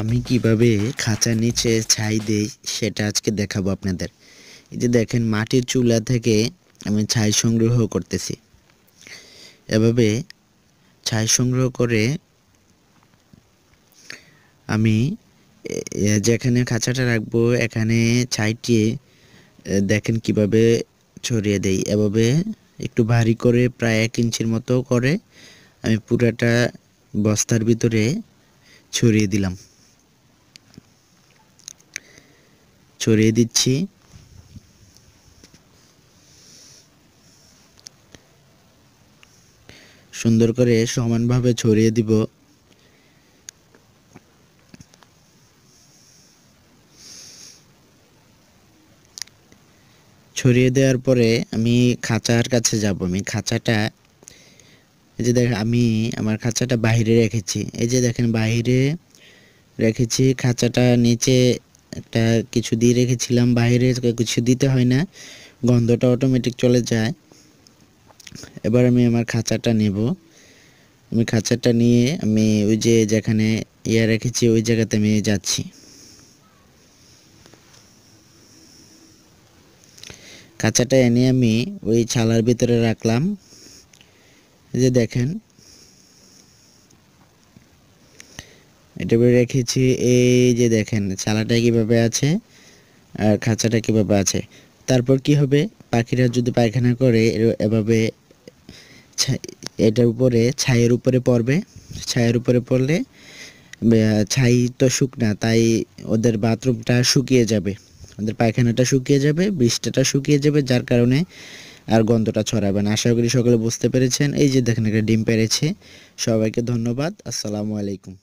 আমি কিভাবে খাঁচার নিচে ছাই দেই সেটা আজকে দেখাবো আপনাদের এই যে দেখেন মাটির চুলা থেকে আমি ছাই সংগ্রহ করতেছি এভাবে ছাই সংগ্রহ করে আমি যেখানে খাঁচাটা রাখবো এখানে ছাইটি দেখেন কিভাবে ছড়িয়ে দেই এভাবে একটু ভারী করে প্রায় এক ইঞ্চির মতো করে আমি পুরাটা বস্তার ভিতরে ছড়িয়ে দিলাম ছড়িয়ে দিচ্ছি সুন্দর করে সমানভাবে ছড়িয়ে দিব ছড়িয়ে দেওয়ার পরে আমি খাঁচার কাছে যাব আমি খাঁচাটা এই যে দেখ আমি আমার খাঁচাটা বাহিরে রেখেছি এই যে দেখেন বাহিরে রেখেছি খাঁচাটা নিচে একটা কিছু দিয়ে রেখেছিলাম বাইরে কিছু দিতে হয় না গন্ধটা অটোমেটিক চলে যায় এবার আমি আমার খাঁচাটা নেব আমি খাঁচাটা নিয়ে আমি ওই যে যেখানে ইয়ে রেখেছি ওই জায়গাতে আমি যাচ্ছি খাঁচাটা এনে আমি ওই ছালার ভিতরে রাখলাম যে দেখেন এটা রেখেছি এই যে দেখেন চালাটা কীভাবে আছে আর খাঁচাটা কীভাবে আছে তারপর কি হবে পাখিরা যদি পায়খানা করে এভাবে এটার উপরে ছাইয়ের উপরে পড়বে ছাইয়ের উপরে পড়লে ছাই তো শুকনা তাই ওদের বাথরুমটা শুকিয়ে যাবে ওদের পায়খানাটা শুকিয়ে যাবে বৃষ্টিটা শুকিয়ে যাবে যার কারণে আর গন্ধটা ছড়াবে না আশা করি সকলে বুঝতে পেরেছেন এই যে দেখেন একটা ডিম পেরেছে সবাইকে ধন্যবাদ আসসালামু আলাইকুম